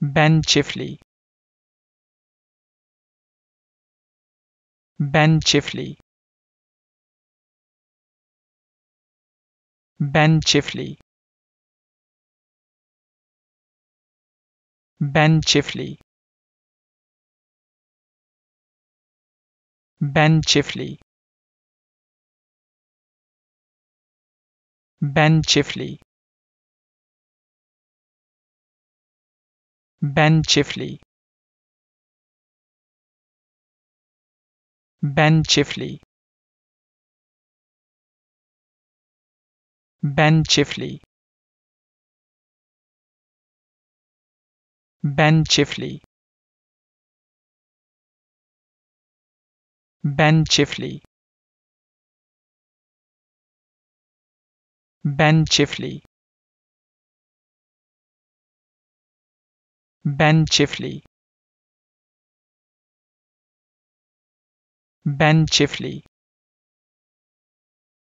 Ben Chifley. Ben Chifley. Ben Chifley. Ben Chifley. Ben Chifley. Ben Chifley. Ben Chifley. Ben Chifley. Ben Chifley. Ben Chifley. Ben Chifley. Ben Chifley. Ben Chifley. Ben Chifley.